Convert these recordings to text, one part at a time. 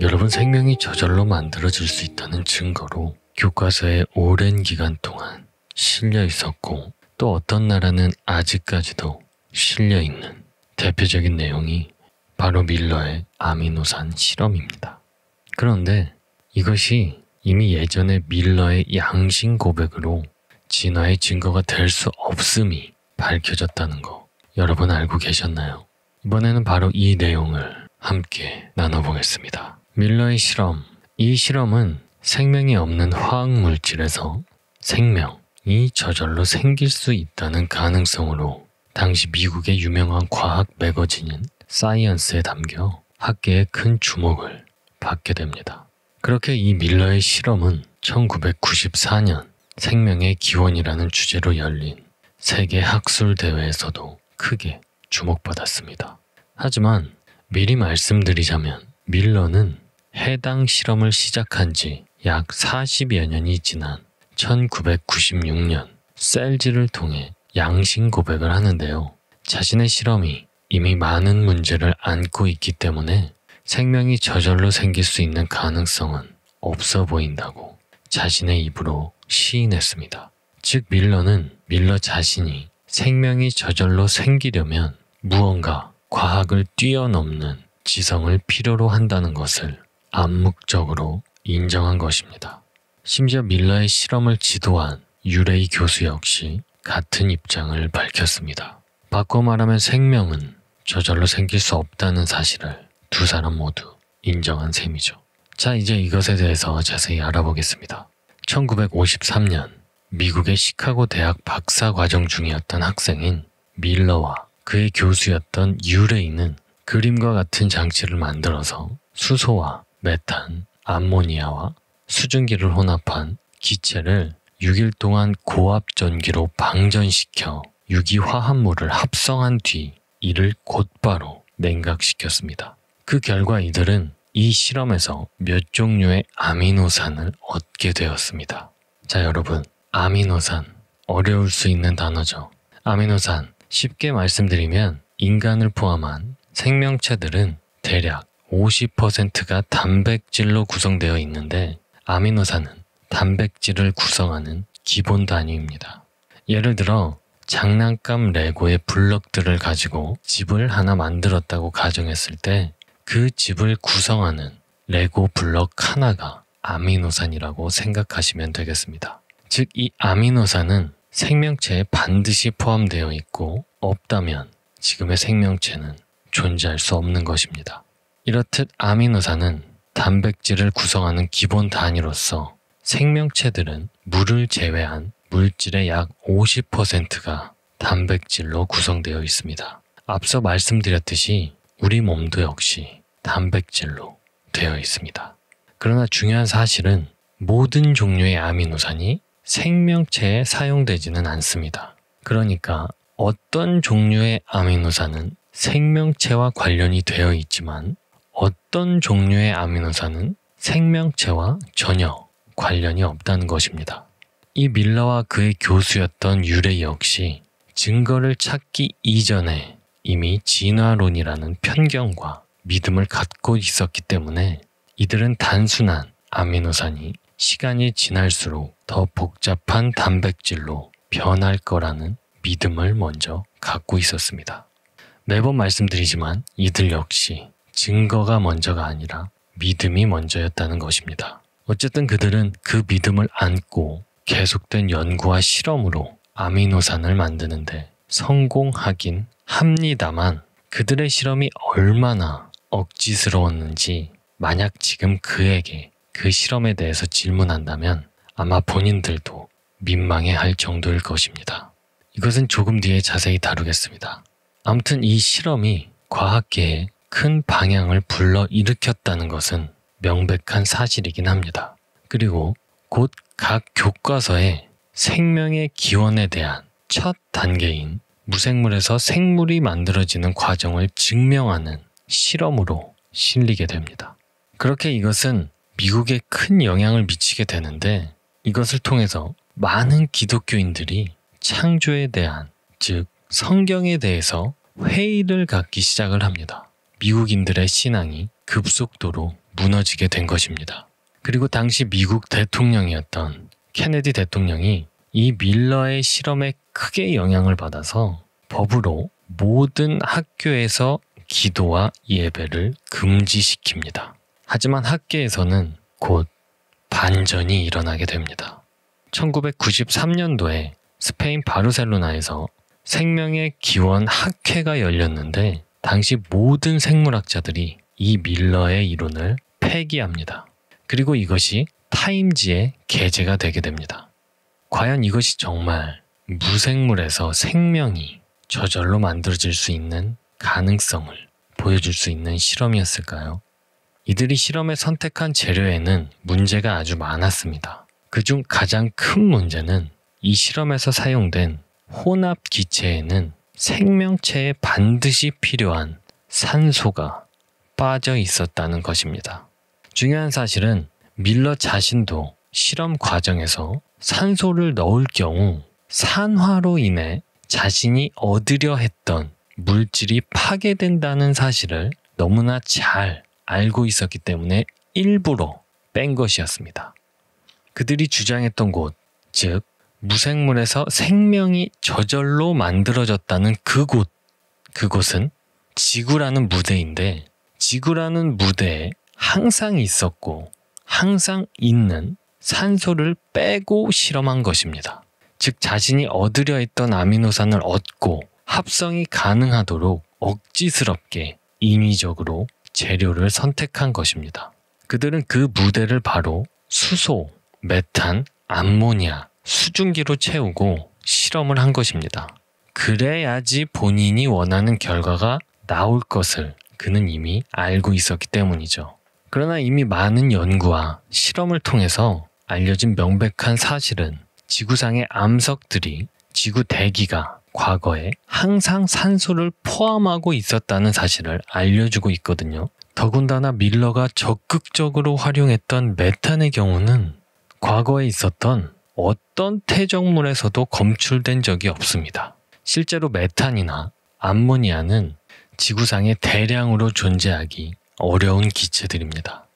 여러분 생명이 저절로 만들어질 수 있다는 증거로 교과서에 오랜 기간 동안 실려 있었고 또 어떤 나라는 아직까지도 실려 있는 대표적인 내용이 바로 밀러의 아미노산 실험입니다. 그런데 이것이 이미 예전에 밀러의 양심 고백으로 진화의 증거가 될 수 없음이 밝혀졌다는 거 여러분 알고 계셨나요? 이번에는 바로 이 내용을 함께 나눠보겠습니다. 밀러의 실험. 이 실험은 생명이 없는 화학 물질에서 생명이 저절로 생길 수 있다는 가능성으로 당시 미국의 유명한 과학 매거진인 사이언스에 담겨 학계에 큰 주목을 받게 됩니다. 그렇게 이 밀러의 실험은 1994년 생명의 기원이라는 주제로 열린 세계 학술 대회에서도 크게 주목받았습니다. 하지만 미리 말씀드리자면 밀러는 해당 실험을 시작한 지 약 40여 년이 지난 1996년 셀즈를 통해 양심 고백을 하는데요. 자신의 실험이 이미 많은 문제를 안고 있기 때문에 생명이 저절로 생길 수 있는 가능성은 없어 보인다고 자신의 입으로 시인했습니다. 즉 밀러는 밀러 자신이 생명이 저절로 생기려면 무언가 과학을 뛰어넘는 지성을 필요로 한다는 것을 암묵적으로 인정한 것입니다. 심지어 밀러의 실험을 지도한 유레이 교수 역시 같은 입장을 밝혔습니다. 바꿔 말하면 생명은 저절로 생길 수 없다는 사실을 두 사람 모두 인정한 셈이죠. 자, 이제 이것에 대해서 자세히 알아보겠습니다. 1953년 미국의 시카고 대학 박사 과정 중이었던 학생인 밀러와 그의 교수였던 유레이는 그림과 같은 장치를 만들어서 수소와 메탄, 암모니아와 수증기를 혼합한 기체를 6일 동안 고압 전기로 방전시켜 유기화합물을 합성한 뒤 이를 곧바로 냉각시켰습니다. 그 결과 이들은 이 실험에서 몇 종류의 아미노산을 얻게 되었습니다. 자, 여러분. 아미노산. 어려울 수 있는 단어죠. 아미노산. 쉽게 말씀드리면 인간을 포함한 생명체들은 대략 50%가 단백질로 구성되어 있는데 아미노산은 단백질을 구성하는 기본 단위입니다. 예를 들어 장난감 레고의 블럭들을 가지고 집을 하나 만들었다고 가정했을 때 그 집을 구성하는 레고 블럭 하나가 아미노산이라고 생각하시면 되겠습니다. 즉, 이 아미노산은 생명체에 반드시 포함되어 있고 없다면 지금의 생명체는 존재할 수 없는 것입니다. 이렇듯 아미노산은 단백질을 구성하는 기본 단위로서 생명체들은 물을 제외한 물질의 약 50%가 단백질로 구성되어 있습니다. 앞서 말씀드렸듯이 우리 몸도 역시 단백질로 되어 있습니다. 그러나 중요한 사실은 모든 종류의 아미노산이 생명체에 사용되지는 않습니다. 그러니까 어떤 종류의 아미노산은 생명체와 관련이 되어 있지만 어떤 종류의 아미노산은 생명체와 전혀 관련이 없다는 것입니다. 이 밀러와 그의 교수였던 유레 역시 증거를 찾기 이전에 이미 진화론이라는 편견과 믿음을 갖고 있었기 때문에 이들은 단순한 아미노산이 시간이 지날수록 더 복잡한 단백질로 변할 거라는 믿음을 먼저 갖고 있었습니다. 매번 말씀드리지만 이들 역시 증거가 먼저가 아니라 믿음이 먼저였다는 것입니다. 어쨌든 그들은 그 믿음을 안고 계속된 연구와 실험으로 아미노산을 만드는데 성공하긴 합니다만 그들의 실험이 얼마나 억지스러웠는지 만약 지금 그에게 그 실험에 대해서 질문한다면 아마 본인들도 민망해 할 정도일 것입니다. 이것은 조금 뒤에 자세히 다루겠습니다. 아무튼 이 실험이 과학계에 큰 방향을 불러 일으켰다는 것은 명백한 사실이긴 합니다. 그리고 곧 각 교과서에 생명의 기원에 대한 첫 단계인 무생물에서 생물이 만들어지는 과정을 증명하는 실험으로 실리게 됩니다. 그렇게 이것은 미국에 큰 영향을 미치게 되는데 이것을 통해서 많은 기독교인들이 창조에 대한, 즉, 성경에 대해서 회의를 갖기 시작을 합니다. 미국인들의 신앙이 급속도로 무너지게 된 것입니다. 그리고 당시 미국 대통령이었던 케네디 대통령이 이 밀러의 실험에 크게 영향을 받아서 법으로 모든 학교에서 기도와 예배를 금지시킵니다. 하지만 학계에서는 곧 반전이 일어나게 됩니다. 1993년도에 스페인 바르셀로나에서 생명의 기원 학회가 열렸는데 당시 모든 생물학자들이 이 밀러의 이론을 폐기합니다. 그리고 이것이 타임지에 게재가 되게 됩니다. 과연 이것이 정말 무생물에서 생명이 저절로 만들어질 수 있는 가능성을 보여줄 수 있는 실험이었을까요? 이들이 실험에 선택한 재료에는 문제가 아주 많았습니다. 그 중 가장 큰 문제는 이 실험에서 사용된 혼합 기체에는 생명체에 반드시 필요한 산소가 빠져 있었다는 것입니다. 중요한 사실은 밀러 자신도 실험 과정에서 산소를 넣을 경우 산화로 인해 자신이 얻으려 했던 물질이 파괴된다는 사실을 너무나 잘 알고 있었기 때문에 일부러 뺀 것이었습니다. 그들이 주장했던 곳, 즉 무생물에서 생명이 저절로 만들어졌다는 그곳, 그곳은 지구라는 무대인데 지구라는 무대에 항상 있었고 항상 있는 산소를 빼고 실험한 것입니다. 즉 자신이 얻으려 했던 아미노산을 얻고 합성이 가능하도록 억지스럽게 인위적으로 재료를 선택한 것입니다. 그들은 그 무대를 바로 수소, 메탄, 암모니아 수증기로 채우고 실험을 한 것입니다. 그래야지 본인이 원하는 결과가 나올 것을 그는 이미 알고 있었기 때문이죠. 그러나 이미 많은 연구와 실험을 통해서 알려진 명백한 사실은 지구상의 암석들이 지구 대기가 과거에 항상 산소를 포함하고 있었다는 사실을 알려주고 있거든요. 더군다나 밀러가 적극적으로 활용했던 메탄의 경우는 과거에 있었던 어떤 태적물에서도 검출된 적이 없습니다. 실제로 메탄이나 암모니아는 지구상에 대량으로 존재하기 어려운 기체들입니다.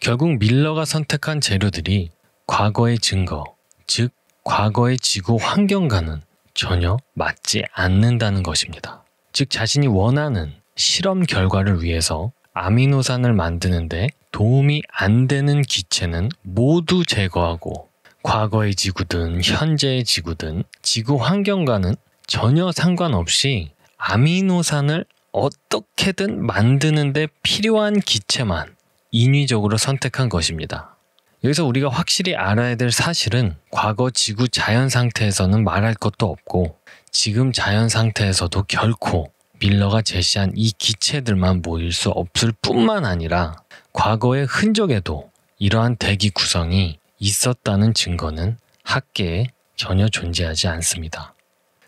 결국 밀러가 선택한 재료들이 과거의 증거, 즉 과거의 지구 환경과는 전혀 맞지 않는다는 것입니다. 즉 자신이 원하는 실험 결과를 위해서 아미노산을 만드는데 도움이 안 되는 기체는 모두 제거하고 과거의 지구든 현재의 지구든 지구 환경과는 전혀 상관없이 아미노산을 어떻게든 만드는데 필요한 기체만 인위적으로 선택한 것입니다. 여기서 우리가 확실히 알아야 될 사실은 과거 지구 자연 상태에서는 말할 것도 없고 지금 자연 상태에서도 결코 밀러가 제시한 이 기체들만 모일 수 없을 뿐만 아니라 과거의 흔적에도 이러한 대기 구성이 있었다는 증거는 학계에 전혀 존재하지 않습니다.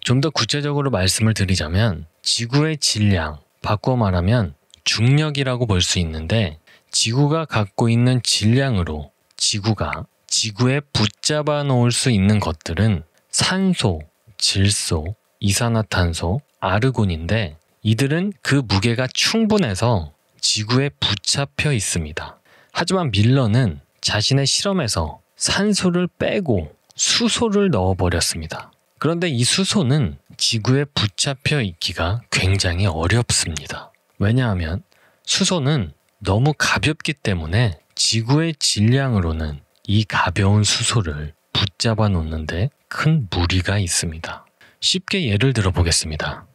좀 더 구체적으로 말씀을 드리자면 지구의 질량, 바꿔 말하면 중력이라고 볼 수 있는데 지구가 갖고 있는 질량으로 지구가 지구에 붙잡아 놓을 수 있는 것들은 산소, 질소, 이산화탄소, 아르곤인데 이들은 그 무게가 충분해서 지구에 붙잡혀 있습니다. 하지만 밀러는 자신의 실험에서 산소를 빼고 수소를 넣어버렸습니다. 그런데 이 수소는 지구에 붙잡혀 있기가 굉장히 어렵습니다. 왜냐하면 수소는 너무 가볍기 때문에 지구의 질량으로는 이 가벼운 수소를 붙잡아 놓는데 큰 무리가 있습니다. 쉽게 예를 들어 보겠습니다.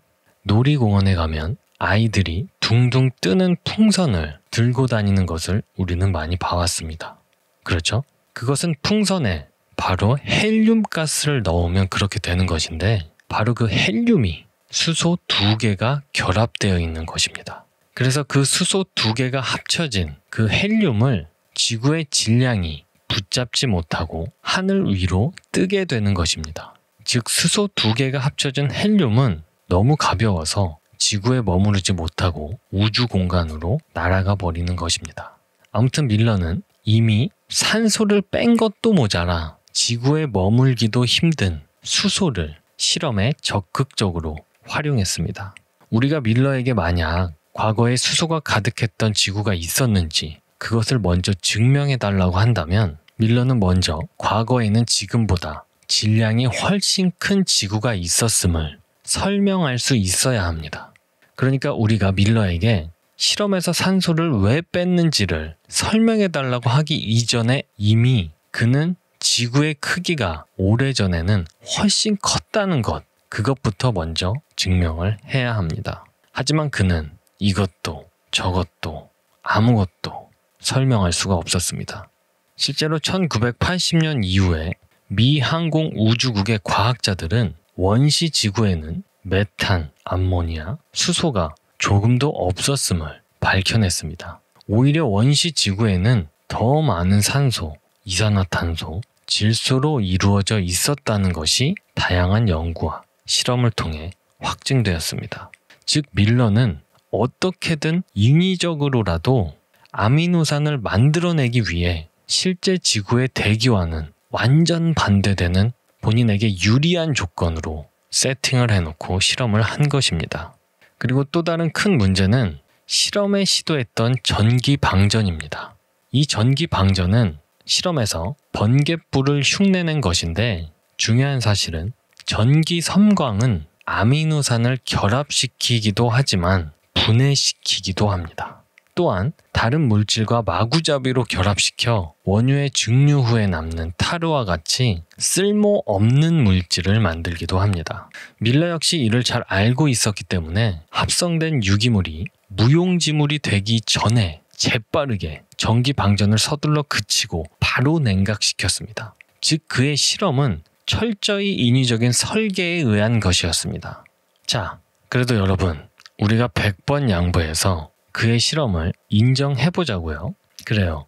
놀이공원에 가면 아이들이 둥둥 뜨는 풍선을 들고 다니는 것을 우리는 많이 봐왔습니다. 그렇죠? 그것은 풍선에 바로 헬륨 가스를 넣으면 그렇게 되는 것인데 바로 그 헬륨이 수소 두 개가 결합되어 있는 것입니다. 그래서 그 수소 두 개가 합쳐진 그 헬륨을 지구의 질량이 붙잡지 못하고 하늘 위로 뜨게 되는 것입니다. 즉 수소 두 개가 합쳐진 헬륨은 너무 가벼워서 지구에 머무르지 못하고 우주 공간으로 날아가 버리는 것입니다. 아무튼 밀러는 이미 산소를 뺀 것도 모자라 지구에 머물기도 힘든 수소를 실험에 적극적으로 활용했습니다. 우리가 밀러에게 만약 과거에 수소가 가득했던 지구가 있었는지 그것을 먼저 증명해 달라고 한다면 밀러는 먼저 과거에는 지금보다 질량이 훨씬 큰 지구가 있었음을 설명할 수 있어야 합니다. 그러니까 우리가 밀러에게 실험에서 산소를 왜 뺐는지를 설명해 달라고 하기 이전에 이미 그는 지구의 크기가 오래전에는 훨씬 컸다는 것, 그것부터 먼저 증명을 해야 합니다. 하지만 그는 이것도 저것도 아무것도 설명할 수가 없었습니다. 실제로 1980년 이후에 미 항공 우주국의 과학자들은 원시 지구에는 메탄, 암모니아, 수소가 조금도 없었음을 밝혀냈습니다. 오히려 원시 지구에는 더 많은 산소, 이산화탄소, 질소로 이루어져 있었다는 것이 다양한 연구와 실험을 통해 확증되었습니다. 즉 밀러는 어떻게든 인위적으로라도 아미노산을 만들어내기 위해 실제 지구의 대기와는 완전 반대되는 본인에게 유리한 조건으로 세팅을 해놓고 실험을 한 것입니다. 그리고 또 다른 큰 문제는 실험에 시도했던 전기 방전입니다. 이 전기 방전은 실험에서 번갯불을 흉내낸 것인데 중요한 사실은 전기 섬광은 아미노산을 결합시키기도 하지만 분해시키기도 합니다. 또한 다른 물질과 마구잡이로 결합시켜 원유의 증류 후에 남는 타르와 같이 쓸모 없는 물질을 만들기도 합니다. 밀러 역시 이를 잘 알고 있었기 때문에 합성된 유기물이 무용지물이 되기 전에 재빠르게 전기 방전을 서둘러 그치고 바로 냉각시켰습니다. 즉 그의 실험은 철저히 인위적인 설계에 의한 것이었습니다. 자, 그래도 여러분, 우리가 100번 양보해서 그의 실험을 인정해보자고요. 그래요.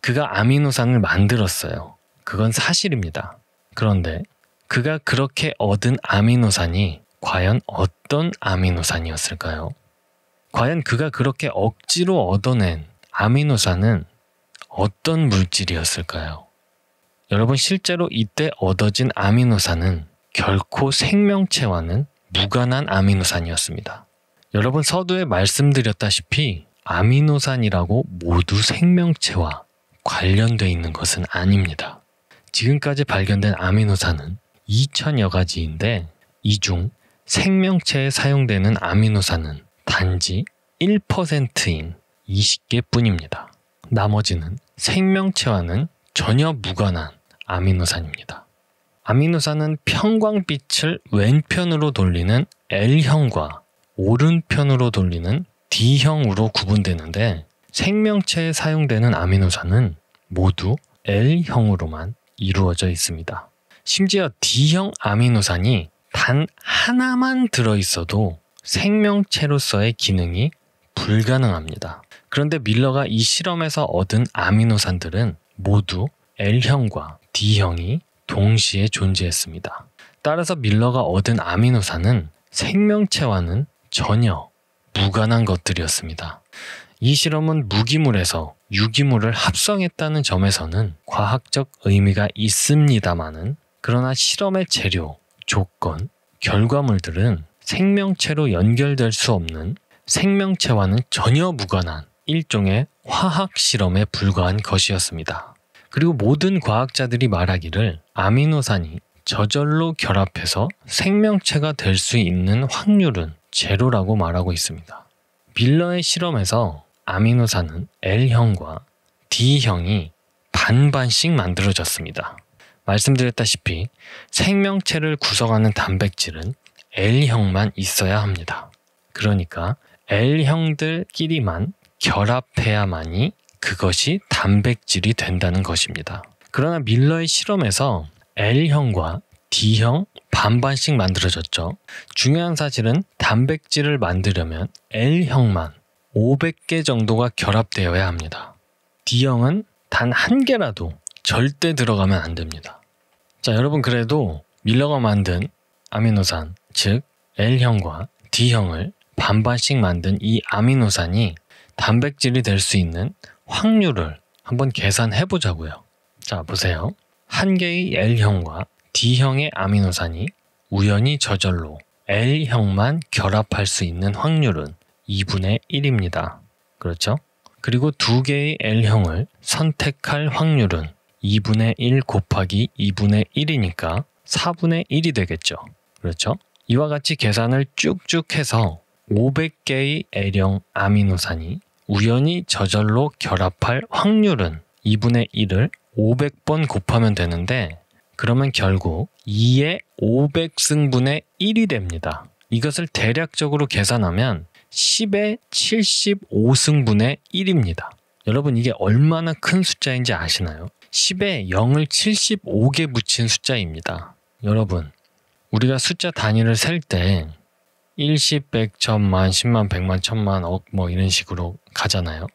그가 아미노산을 만들었어요. 그건 사실입니다. 그런데 그가 그렇게 얻은 아미노산이 과연 어떤 아미노산이었을까요? 과연 그가 그렇게 억지로 얻어낸 아미노산은 어떤 물질이었을까요? 여러분 실제로 이때 얻어진 아미노산은 결코 생명체와는 무관한 아미노산이었습니다. 여러분 서두에 말씀드렸다시피 아미노산이라고 모두 생명체와 관련되어 있는 것은 아닙니다. 지금까지 발견된 아미노산은 2천여 가지인데 이 중 생명체에 사용되는 아미노산은 단지 1%인 20개 뿐입니다. 나머지는 생명체와는 전혀 무관한 아미노산입니다. 아미노산은 편광빛을 왼편으로 돌리는 L형과 오른편으로 돌리는 D형으로 구분되는데 생명체에 사용되는 아미노산은 모두 L형으로만 이루어져 있습니다. 심지어 D형 아미노산이 단 하나만 들어있어도 생명체로서의 기능이 불가능합니다. 그런데 밀러가 이 실험에서 얻은 아미노산들은 모두 L형과 D형이 동시에 존재했습니다. 따라서 밀러가 얻은 아미노산은 생명체와는 전혀 무관한 것들이었습니다. 이 실험은 무기물에서 유기물을 합성했다는 점에서는 과학적 의미가 있습니다만은 그러나 실험의 재료, 조건, 결과물들은 생명체로 연결될 수 없는 생명체와는 전혀 무관한 일종의 화학 실험에 불과한 것이었습니다. 그리고 모든 과학자들이 말하기를 아미노산이 저절로 결합해서 생명체가 될 수 있는 확률은 제로라고 말하고 있습니다. 밀러의 실험에서 아미노산은 L형과 D형이 반반씩 만들어졌습니다. 말씀드렸다시피 생명체를 구성하는 단백질은 L형만 있어야 합니다. 그러니까 L형들끼리만 결합해야만이 그것이 단백질이 된다는 것입니다. 그러나 밀러의 실험에서 L형과 D형 반반씩 만들어졌죠. 중요한 사실은 단백질을 만들려면 L형만 500개 정도가 결합되어야 합니다. D형은 단 한 개라도 절대 들어가면 안 됩니다. 자, 여러분 그래도 밀러가 만든 아미노산, 즉 L형과 D형을 반반씩 만든 이 아미노산이 단백질이 될 수 있는 확률을 한번 계산해 보자고요. 자, 보세요. 한 개의 L형과 D형의 아미노산이 우연히 저절로 L형만 결합할 수 있는 확률은 2분의 1입니다. 그렇죠? 그리고 두 개의 L형을 선택할 확률은 2분의 1 곱하기 2분의 1이니까 4분의 1이 되겠죠. 그렇죠? 이와 같이 계산을 쭉쭉 해서 500개의 L형 아미노산이 우연히 저절로 결합할 확률은 2분의 1을 500번 곱하면 되는데 그러면 결국 2의 500승분의 1이 됩니다. 이것을 대략적으로 계산하면 10의 75승분의 1입니다. 여러분 이게 얼마나 큰 숫자인지 아시나요? 10에 0을 75개 붙인 숫자입니다. 여러분, 우리가 숫자 단위를 셀 때 1, 10, 100, 1000만, 10만, 100만, 1000만, 억 뭐 이런 식으로 가잖아요.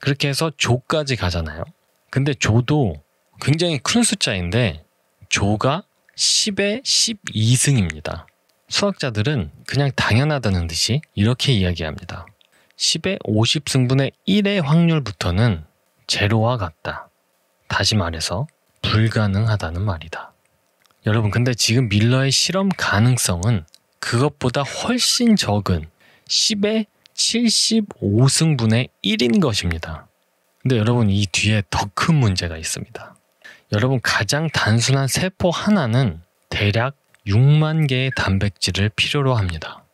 그렇게 해서 조까지 가잖아요. 근데 조도 굉장히 큰 숫자인데 조가 1 0의 12승입니다. 수학자들은 그냥 당연하다는 듯이 이렇게 이야기합니다. 10의 50승분의 1의 확률부터는 제로와 같다. 다시 말해서 불가능하다는 말이다. 여러분 근데 지금 밀러의 실험 가능성은 그것보다 훨씬 적은 10의 75승분의 1인 것입니다. 근데 여러분 이 뒤에 더 큰 문제가 있습니다. 여러분 가장 단순한 세포 하나는 대략 6만 개의 단백질을 필요로 합니다.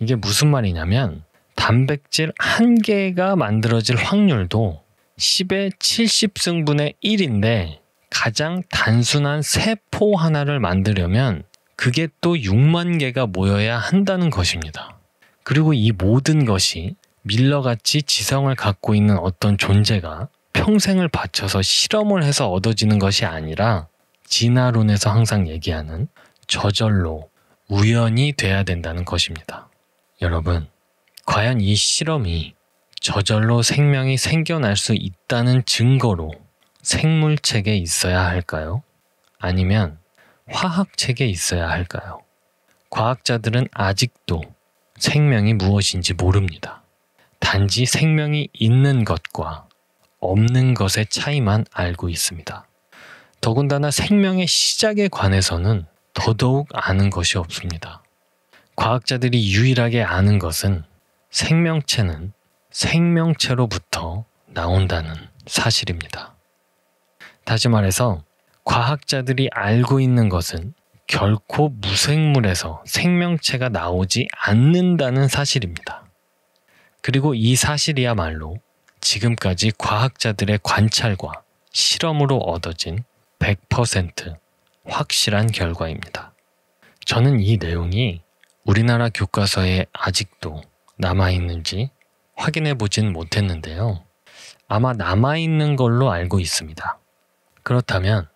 이게 무슨 말이냐면 단백질 한 개가 만들어질 확률도 10의 70승분의 1인데 가장 단순한 세포 하나를 만들려면 그게 또 6만 개가 모여야 한다는 것입니다. 그리고 이 모든 것이 밀러같이 지성을 갖고 있는 어떤 존재가 평생을 바쳐서 실험을 해서 얻어지는 것이 아니라 진화론에서 항상 얘기하는 저절로 우연이 돼야 된다는 것입니다. 여러분, 과연 이 실험이 저절로 생명이 생겨날 수 있다는 증거로 생물책에 있어야 할까요? 아니면 화학책에 있어야 할까요? 과학자들은 아직도 생명이 무엇인지 모릅니다. 단지 생명이 있는 것과 없는 것의 차이만 알고 있습니다. 더군다나 생명의 시작에 관해서는 더더욱 아는 것이 없습니다. 과학자들이 유일하게 아는 것은 생명체는 생명체로부터 나온다는 사실입니다. 다시 말해서 과학자들이 알고 있는 것은 결코 무생물에서 생명체가 나오지 않는다는 사실입니다. 그리고 이 사실이야말로 지금까지 과학자들의 관찰과 실험으로 얻어진 100% 확실한 결과입니다. 저는 이 내용이 우리나라 교과서에 아직도 남아있는지 확인해 보진 못했는데요. 아마 남아있는 걸로 알고 있습니다. 그렇다면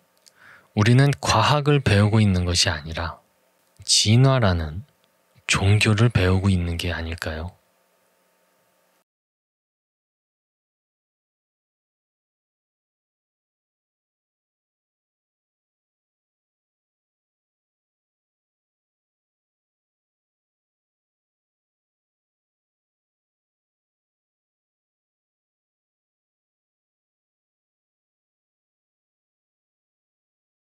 우리는 과학을 배우고 있는 것이 아니라 진화라는 종교를 배우고 있는 게 아닐까요?